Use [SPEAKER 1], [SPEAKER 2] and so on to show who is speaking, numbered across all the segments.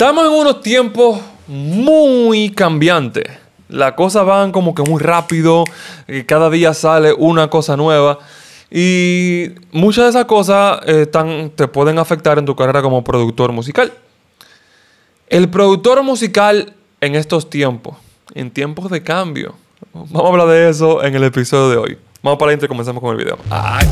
[SPEAKER 1] Estamos en unos tiempos muy cambiantes. Las cosas van como que muy rápido, cada día sale una cosa nueva. Y muchas de esas cosas eh, te pueden afectar en tu carrera como productor musical. El productor musical en estos tiempos, en tiempos de cambio. Vamos a hablar de eso en el episodio de hoy. Vamos para adentro y comenzamos con el video. ¡Ay!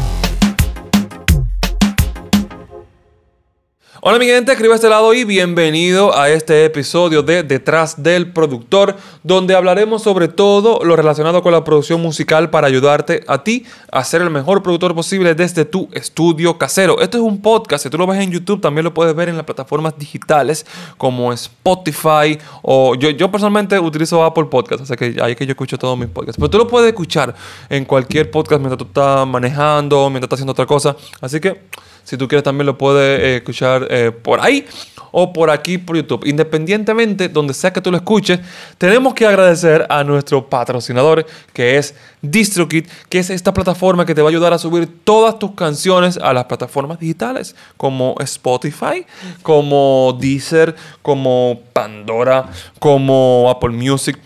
[SPEAKER 1] Hola mi gente, escribe a este lado y bienvenido a este episodio de Detrás del Productor, donde hablaremos sobre todo lo relacionado con la producción musical para ayudarte a ti a ser el mejor productor posible desde tu estudio casero. Esto es un podcast, si tú lo ves en YouTube también lo puedes ver en las plataformas digitales como Spotify o yo, personalmente utilizo Apple Podcast, así que ahí es que yo escucho todos mis podcasts, pero tú lo puedes escuchar en cualquier podcast mientras tú estás manejando, mientras estás haciendo otra cosa, así que... Si tú quieres también lo puedes eh, escuchar eh, por ahí o por aquí por YouTube. Independientemente, donde sea que tú lo escuches, tenemos que agradecer a nuestro patrocinador que es DistroKit, que es esta plataforma que te va a ayudar a subir todas tus canciones a las plataformas digitales como Spotify, como Deezer, como Pandora, como Apple Music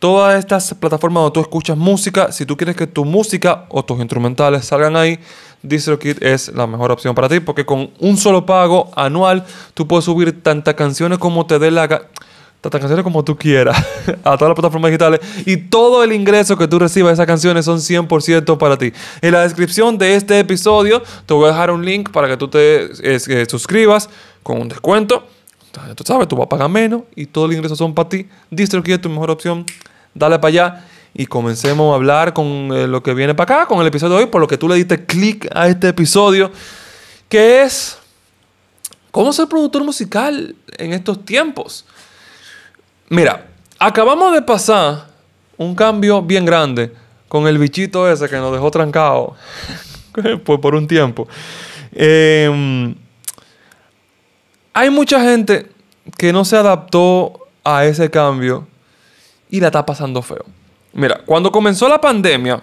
[SPEAKER 1] todas estas plataformas donde tú escuchas música, si tú quieres que tu música o tus instrumentales salgan ahí, DistroKid es la mejor opción para ti porque con un solo pago anual tú puedes subir tantas canciones como te dé la tantas canciones como tú quieras a todas las plataformas digitales y todo el ingreso que tú recibas de esas canciones son 100% para ti. En la descripción de este episodio te voy a dejar un link para que tú te eh, suscribas con un descuento. Tú sabes, tú vas a pagar menos y todo el ingreso son para ti. DistroKid es tu mejor opción dale para allá y comencemos a hablar con eh, lo que viene para acá, con el episodio de hoy, por lo que tú le diste clic a este episodio, que es cómo ser productor musical en estos tiempos. Mira, acabamos de pasar un cambio bien grande con el bichito ese que nos dejó trancado por, por un tiempo. Em, hay mucha gente que no se adaptó a ese cambio y la está pasando feo. Mira, cuando comenzó la pandemia,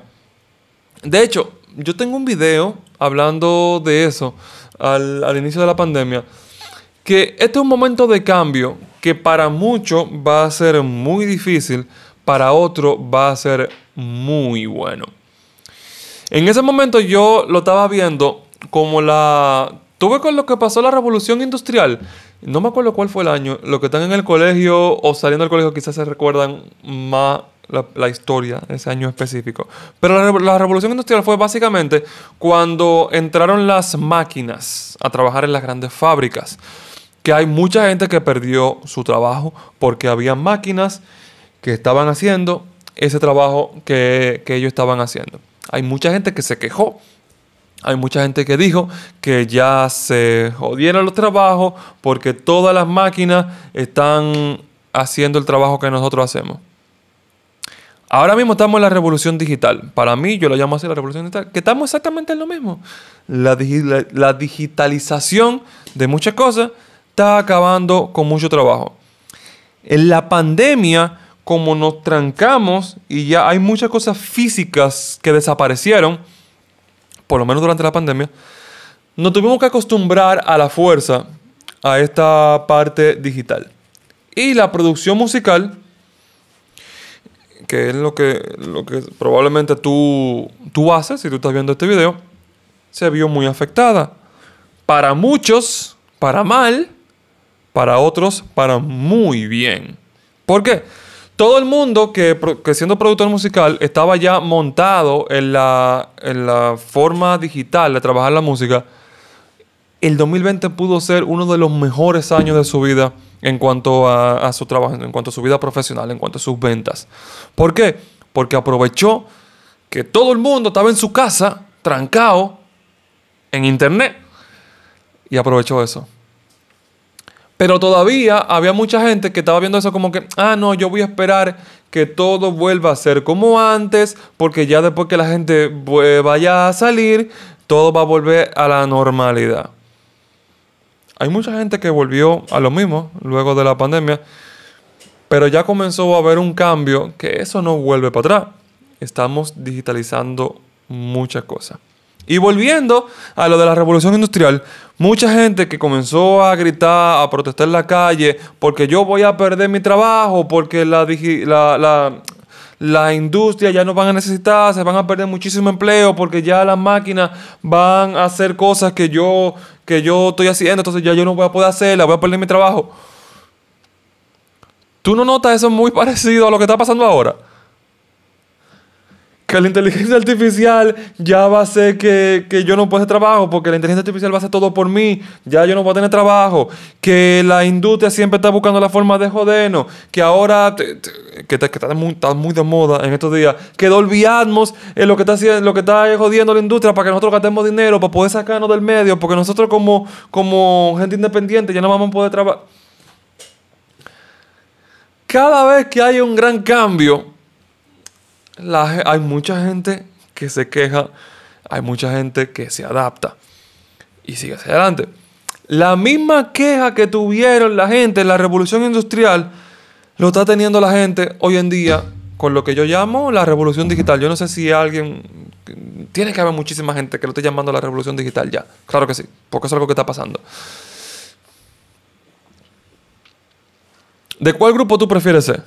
[SPEAKER 1] de hecho, yo tengo un video hablando de eso al, inicio de la pandemia, que este es un momento de cambio que para muchos va a ser muy difícil, para otros va a ser muy bueno. En ese momento yo lo estaba viendo como la... Tuve con lo que pasó la revolución industrial, no me acuerdo cuál fue el año. Los que están en el colegio o saliendo del colegio quizás se recuerdan más la, historia de ese año específico. Pero la, revolución industrial fue básicamente cuando entraron las máquinas a trabajar en las grandes fábricas. Que hay mucha gente que perdió su trabajo porque había máquinas que estaban haciendo ese trabajo que, que ellos estaban haciendo. Hay mucha gente que se quejó hay mucha gente que dijo que ya se jodieron los trabajos porque todas las máquinas están haciendo el trabajo que nosotros hacemos. Ahora mismo estamos en la revolución digital. Para mí, yo lo llamo así la revolución digital, que estamos exactamente en lo mismo. La, la digitalización de muchas cosas está acabando con mucho trabajo. En la pandemia, como nos trancamos y ya hay muchas cosas físicas que desaparecieron, por lo menos durante la pandemia, nos tuvimos que acostumbrar a la fuerza a esta parte digital. Y la producción musical, que es lo que, lo que probablemente tú, tú haces si tú estás viendo este video, se vio muy afectada. Para muchos, para mal, para otros, para muy bien. ¿Por qué? todo el mundo que, siendo productor musical estaba ya montado en la, forma digital de trabajar la música, el 2020 pudo ser uno de los mejores años de su vida en cuanto a, a su trabajo, en cuanto a su vida profesional, en cuanto a sus ventas. ¿Por qué? Porque aprovechó que todo el mundo estaba en su casa, trancado, en internet, y aprovechó eso. Pero todavía había mucha gente que estaba viendo eso como que, ah, no, yo voy a esperar que todo vuelva a ser como antes, porque ya después que la gente vaya a salir, todo va a volver a la normalidad. Hay mucha gente que volvió a lo mismo luego de la pandemia, pero ya comenzó a haber un cambio que eso no vuelve para atrás. Estamos digitalizando muchas cosas. Y volviendo a lo de la revolución industrial, mucha gente que comenzó a gritar, a protestar en la calle, porque yo voy a perder mi trabajo, porque la, la, industria ya no van a necesitar, se van a perder muchísimo empleo porque ya las máquinas van a hacer cosas que yo, que yo estoy haciendo, entonces ya yo no voy a poder hacerlas, voy a perder mi trabajo. ¿Tú no notas eso muy parecido a lo que está pasando ahora? que la inteligencia artificial ya va a ser que, yo no pueda hacer trabajo, porque la inteligencia artificial va a hacer todo por mí, ya yo no voy a tener trabajo, que la industria siempre está buscando la forma de jodernos, que ahora, que, está, muy, de moda en estos días, que Dolby lo que está, lo que está jodiendo la industria para que nosotros gastemos dinero, para poder sacarnos del medio, porque nosotros como, como gente independiente ya no vamos a poder trabajar. Cada vez que hay un gran cambio, hay mucha gente que se queja, hay mucha gente que se adapta y sigue hacia adelante. La misma queja que tuvieron la gente en la revolución industrial lo está teniendo la gente hoy en día con lo que yo llamo la revolución digital. Yo no sé si alguien. Tiene que haber muchísima gente que lo esté llamando la revolución digital ya. Claro que sí, porque es algo que está pasando. ¿De cuál grupo tú prefieres ser?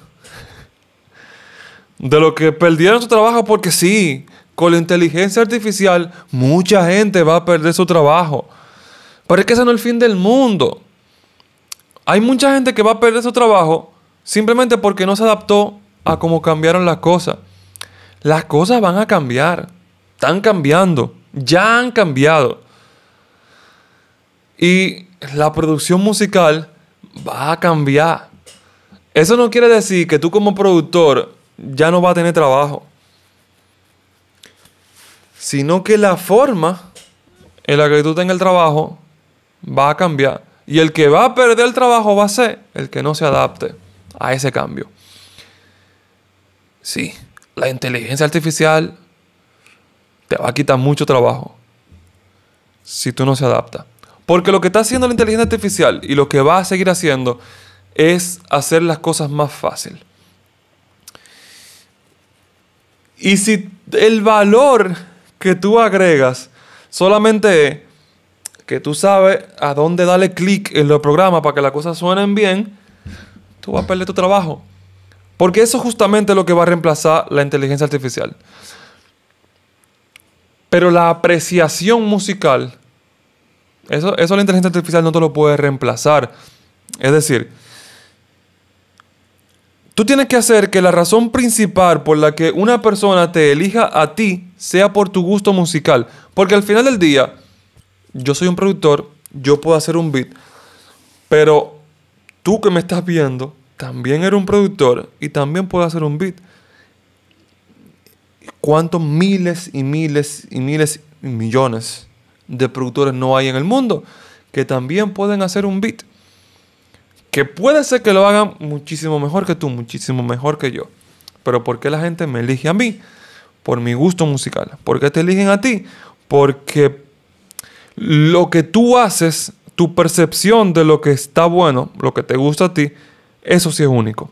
[SPEAKER 1] de lo que perdieron su trabajo, porque sí, con la inteligencia artificial mucha gente va a perder su trabajo. Pero es que ese no es el fin del mundo. Hay mucha gente que va a perder su trabajo simplemente porque no se adaptó a cómo cambiaron las cosas. Las cosas van a cambiar. Están cambiando. Ya han cambiado. Y la producción musical va a cambiar. Eso no quiere decir que tú como productor ya no va a tener trabajo, sino que la forma en la que tú tengas el trabajo va a cambiar. Y el que va a perder el trabajo va a ser el que no se adapte a ese cambio. Sí, la inteligencia artificial te va a quitar mucho trabajo si tú no se adapta, Porque lo que está haciendo la inteligencia artificial y lo que va a seguir haciendo es hacer las cosas más fáciles. Y si el valor que tú agregas solamente es que tú sabes a dónde darle clic en los programas para que las cosas suenen bien, tú vas a perder tu trabajo. Porque eso justamente lo que va a reemplazar la inteligencia artificial. Pero la apreciación musical, eso, eso la inteligencia artificial no te lo puede reemplazar. Es decir, Tú tienes que hacer que la razón principal por la que una persona te elija a ti sea por tu gusto musical. Porque al final del día, yo soy un productor, yo puedo hacer un beat, pero tú que me estás viendo, también eres un productor y también puedo hacer un beat. ¿Cuántos miles y miles y miles y millones de productores no hay en el mundo que también pueden hacer un beat? Que puede ser que lo hagan muchísimo mejor que tú, muchísimo mejor que yo. Pero ¿por qué la gente me elige a mí? Por mi gusto musical. ¿Por qué te eligen a ti? Porque lo que tú haces, tu percepción de lo que está bueno, lo que te gusta a ti, eso sí es único.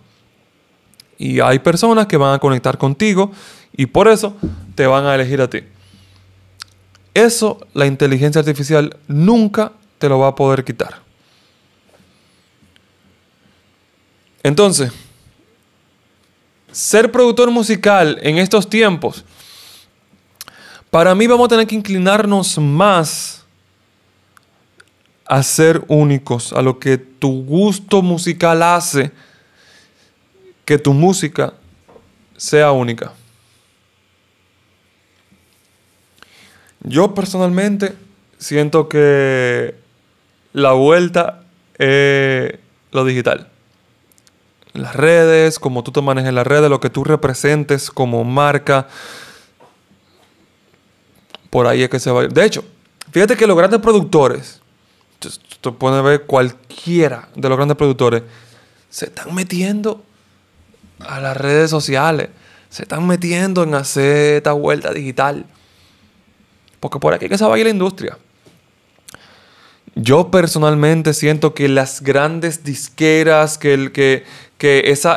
[SPEAKER 1] Y hay personas que van a conectar contigo y por eso te van a elegir a ti. Eso la inteligencia artificial nunca te lo va a poder quitar. Entonces, ser productor musical en estos tiempos, para mí vamos a tener que inclinarnos más a ser únicos, a lo que tu gusto musical hace que tu música sea única. Yo personalmente siento que la vuelta es lo digital las redes, cómo tú te manejes en las redes, lo que tú representes como marca. Por ahí es que se va. De hecho, fíjate que los grandes productores, tú puedes ver cualquiera de los grandes productores, se están metiendo a las redes sociales, se están metiendo en hacer esta vuelta digital. Porque por aquí es que se va ir la industria. Yo personalmente siento que las grandes disqueras, que, el, que, que esa,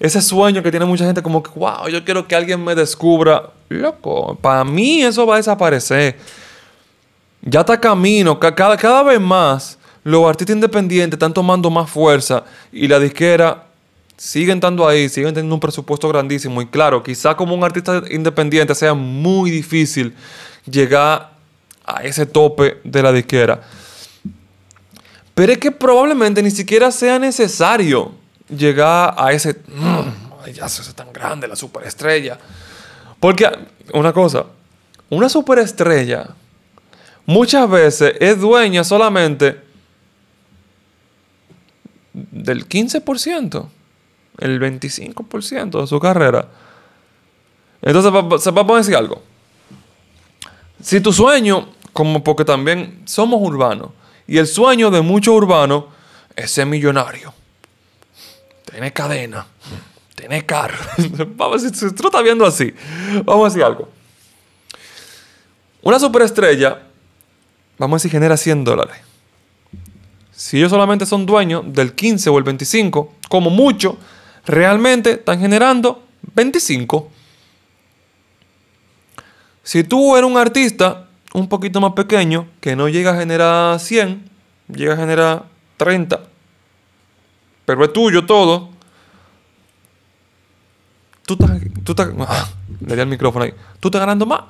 [SPEAKER 1] ese sueño que tiene mucha gente como que, wow, yo quiero que alguien me descubra, loco, para mí eso va a desaparecer. Ya está camino, cada, vez más los artistas independientes están tomando más fuerza y la disquera siguen estando ahí, siguen teniendo un presupuesto grandísimo. Y claro, quizá como un artista independiente sea muy difícil llegar a ese tope de la disquera. Pero es que probablemente ni siquiera sea necesario. Llegar a ese. Mm, ya se hace tan grande la superestrella. Porque, una cosa, una superestrella muchas veces es dueña solamente del 15%, el 25% de su carrera. Entonces, se va a poner decir algo. Si tu sueño, como porque también somos urbanos, y el sueño de muchos urbanos es ser millonario tiene cadena, tiene carro. Vamos, si lo está viendo así. Vamos a decir algo. Una superestrella, vamos a decir, genera 100 dólares. Si ellos solamente son dueños del 15 o el 25, como mucho, realmente están generando 25. Si tú eres un artista un poquito más pequeño, que no llega a generar 100, llega a generar 30, pero es tuyo todo. Tú estás, ah, le di el micrófono ahí. Tú estás ganando más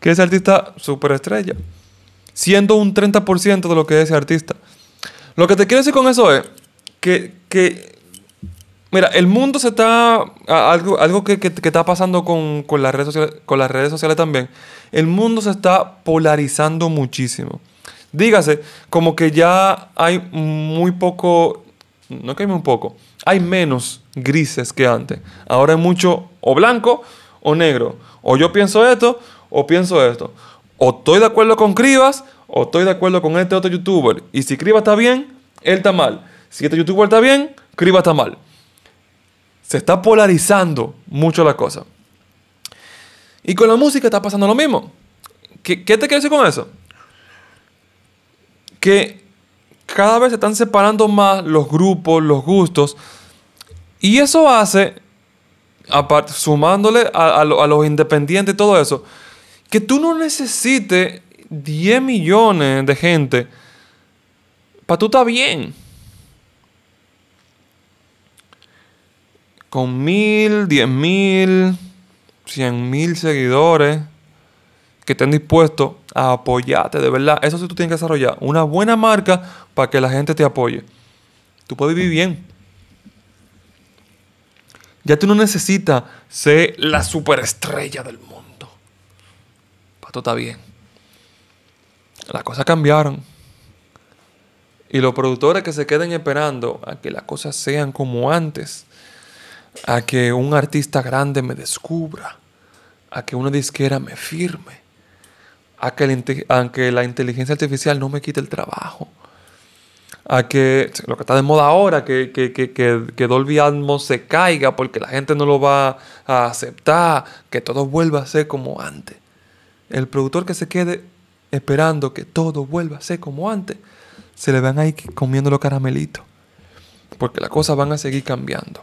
[SPEAKER 1] que ese artista superestrella, siendo un 30% de lo que es ese artista. Lo que te quiero decir con eso es que, mira, el mundo se está, algo, algo que, está pasando con, las redes con las redes sociales también, el mundo se está polarizando muchísimo. Dígase, como que ya hay muy poco no queme un poco, hay menos grises que antes. Ahora es mucho o blanco o negro. O yo pienso esto o pienso esto. O estoy de acuerdo con Cribas o estoy de acuerdo con este otro youtuber. Y si Cribas está bien, él está mal. Si este youtuber está bien, Cribas está mal. Se está polarizando mucho la cosa. Y con la música está pasando lo mismo. ¿Qué, qué te quiero decir con eso? Que cada vez se están separando más los grupos, los gustos. Y eso hace, aparte, sumándole a, los independientes y todo eso, que tú no necesites 10 millones de gente para tú estar bien. Con mil, diez mil, cien mil seguidores que estén dispuestos a apoyarte, de verdad. Eso sí tú tienes que desarrollar una buena marca para que la gente te apoye. Tú puedes vivir bien. Ya tú no necesitas ser la superestrella del mundo. Para todo está bien. Las cosas cambiaron. Y los productores que se queden esperando a que las cosas sean como antes, a que un artista grande me descubra, a que una disquera me firme, a que, la inteligencia artificial no me quite el trabajo. A que lo que está de moda ahora, que, que, que Dolby Atmos se caiga porque la gente no lo va a aceptar, que todo vuelva a ser como antes. El productor que se quede esperando que todo vuelva a ser como antes, se le van a ir comiendo los caramelitos. Porque las cosas van a seguir cambiando.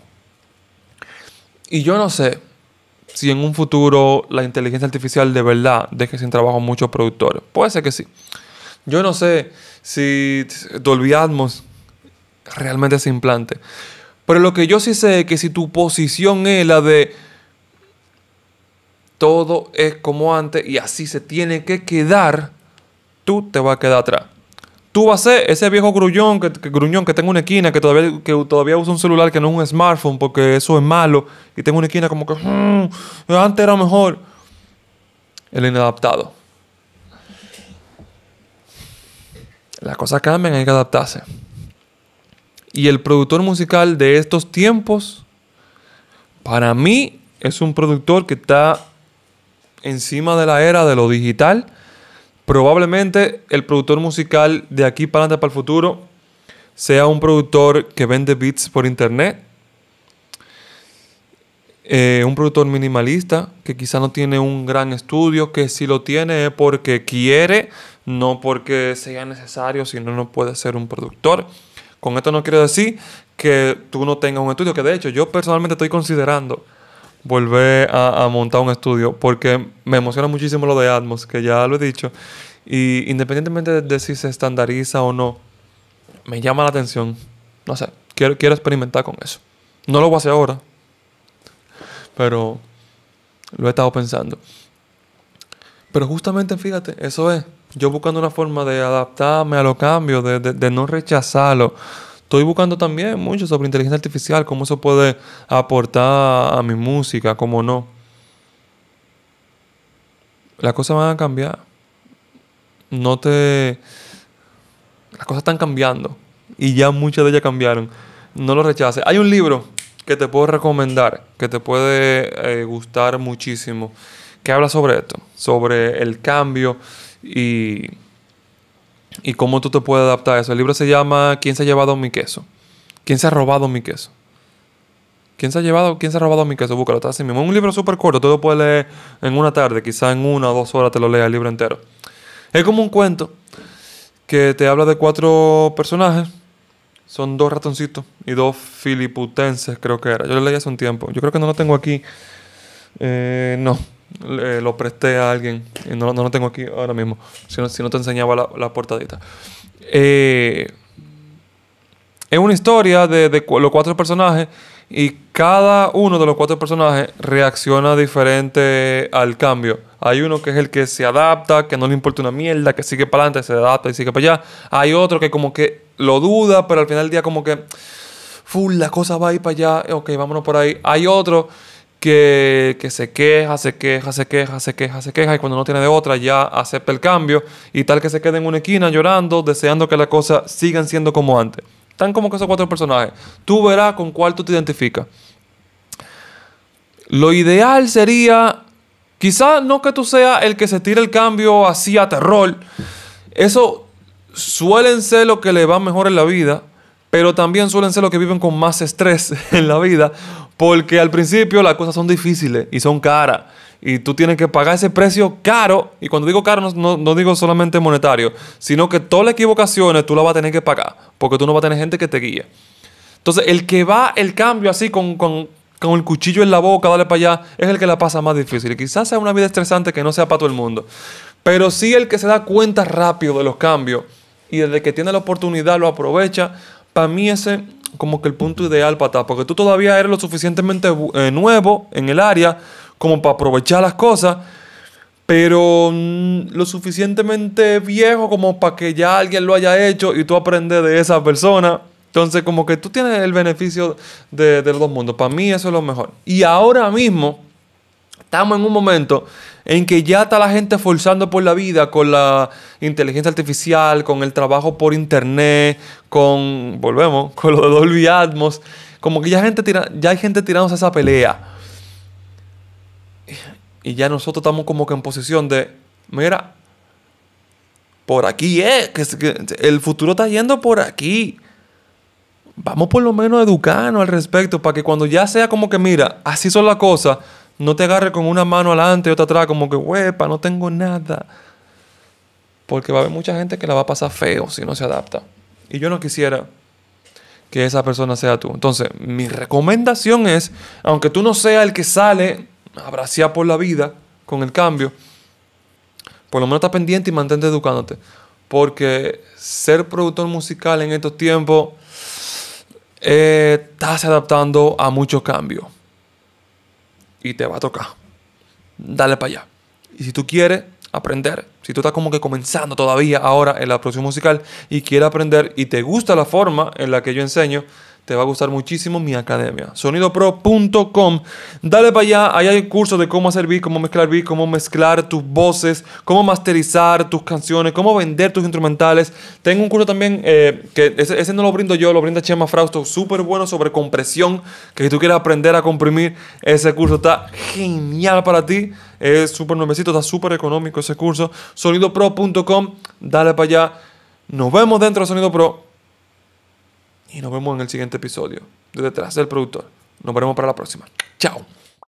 [SPEAKER 1] Y yo no sé, si en un futuro la inteligencia artificial de verdad deje sin trabajo a muchos productores. Puede ser que sí. Yo no sé si te olvidamos. realmente se implante. Pero lo que yo sí sé es que si tu posición es la de todo es como antes y así se tiene que quedar, tú te vas a quedar atrás. Tú vas a ser ese viejo gruñón que, gruñón que tengo una esquina, que todavía, que todavía usa un celular que no es un smartphone porque eso es malo, y tengo una esquina como que mm, antes era mejor. El inadaptado. Las cosas cambian, hay que adaptarse. Y el productor musical de estos tiempos, para mí, es un productor que está encima de la era de lo digital probablemente el productor musical de aquí para adelante para el futuro sea un productor que vende beats por internet, eh, un productor minimalista que quizá no tiene un gran estudio, que si lo tiene es eh, porque quiere, no porque sea necesario, si no, no puede ser un productor. Con esto no quiero decir que tú no tengas un estudio, que de hecho yo personalmente estoy considerando volver a, montar un estudio, porque me emociona muchísimo lo de Atmos, que ya lo he dicho, y independientemente de, si se estandariza o no, me llama la atención, no sé, quiero, quiero experimentar con eso. No lo voy a hacer ahora, pero lo he estado pensando. Pero justamente, fíjate, eso es, yo buscando una forma de adaptarme a los cambios, de no rechazarlo estoy buscando también mucho sobre inteligencia artificial, cómo eso puede aportar a mi música, cómo no. Las cosas van a cambiar. No te... Las cosas están cambiando. Y ya muchas de ellas cambiaron. No lo rechaces. Hay un libro que te puedo recomendar, que te puede eh, gustar muchísimo, que habla sobre esto, sobre el cambio y y cómo tú te puedes adaptar a eso. El libro se llama ¿Quién se ha llevado mi queso? ¿Quién se ha robado mi queso? ¿Quién se ha llevado, quién se ha robado mi queso? Búscalo, así mismo. Es un libro súper corto, tú lo puedes leer en una tarde, quizá en una o dos horas te lo lea el libro entero. Es como un cuento que te habla de cuatro personajes. Son dos ratoncitos y dos filiputenses, creo que era. Yo lo leí hace un tiempo. Yo creo que no lo tengo aquí. Eh, no, lo presté a alguien. No, no, lo tengo aquí ahora mismo. Si no, te enseñaba la, portadita. Eh, es una historia de, los cuatro personajes y cada uno de los cuatro personajes reacciona diferente al cambio. Hay uno que es el que se adapta, que no le importa una mierda, que sigue para adelante, se adapta y sigue para allá. Hay otro que como que lo duda, pero al final del día como que, full, la cosa va a para allá, ok, vámonos por ahí. Hay otro que, se queja, se queja, se queja, se queja, se queja, y cuando no tiene de otra ya acepta el cambio y tal que se quede en una esquina llorando, deseando que las cosas sigan siendo como antes. Tan como que esos cuatro personajes. Tú verás con cuál tú te identificas. Lo ideal sería, quizás no que tú seas el que se tire el cambio así a terror. Eso suelen ser lo que le va mejor en la vida, pero también suelen ser lo que viven con más estrés en la vida, porque al principio las cosas son difíciles y son caras. Y tú tienes que pagar ese precio caro. Y cuando digo caro, no, digo solamente monetario, sino que todas las equivocaciones tú las vas a tener que pagar. Porque tú no vas a tener gente que te guíe. Entonces, el que va el cambio así con, con el cuchillo en la boca, dale para allá, es el que la pasa más difícil. Y quizás sea una vida estresante que no sea para todo el mundo. Pero sí el que se da cuenta rápido de los cambios y desde que tiene la oportunidad lo aprovecha, para mí ese como que el punto ideal para estar, porque tú todavía eres lo suficientemente eh, nuevo en el área como para aprovechar las cosas, pero mm, lo suficientemente viejo como para que ya alguien lo haya hecho y tú aprendes de esa persona. Entonces como que tú tienes el beneficio de, de los dos mundos. Para mí eso es lo mejor. Y ahora mismo estamos en un momento en que ya está la gente forzando por la vida con la inteligencia artificial, con el trabajo por internet, con, volvemos, con lo de Dolby Atmos. Como que ya, gente tira, ya hay gente tirándose esa pelea. Y ya nosotros estamos como que en posición de, mira, por aquí es, que, el futuro está yendo por aquí. Vamos por lo menos a educarnos al respecto para que cuando ya sea como que, mira, así son las cosas no te agarres con una mano adelante y otra atrás, como que, huepa, no tengo nada. Porque va a haber mucha gente que la va a pasar feo si no se adapta. Y yo no quisiera que esa persona sea tú. Entonces, mi recomendación es, aunque tú no seas el que sale abraciado por la vida con el cambio, por lo menos está pendiente y mantente educándote. Porque ser productor musical en estos tiempos eh, estás adaptando a muchos cambios y te va a tocar. Dale para allá. Y si tú quieres aprender, si tú estás como que comenzando todavía ahora en la producción musical y quieres aprender y te gusta la forma en la que yo enseño, te va a gustar muchísimo mi academia. Sonidopro.com. Dale para allá. Ahí hay cursos de cómo hacer beat cómo mezclar beat, cómo mezclar tus voces, cómo masterizar tus canciones, cómo vender tus instrumentales. Tengo un curso también eh, que ese, no lo brindo yo, lo brinda Chema Frausto. Súper bueno sobre compresión. Que si tú quieres aprender a comprimir, ese curso está genial para ti. Es súper nuevecito, está súper económico ese curso. Sonidopro.com. Dale para allá. Nos vemos dentro de Sonido Pro. Y nos vemos en el siguiente episodio de Detrás del Productor. Nos veremos para la próxima. Chao.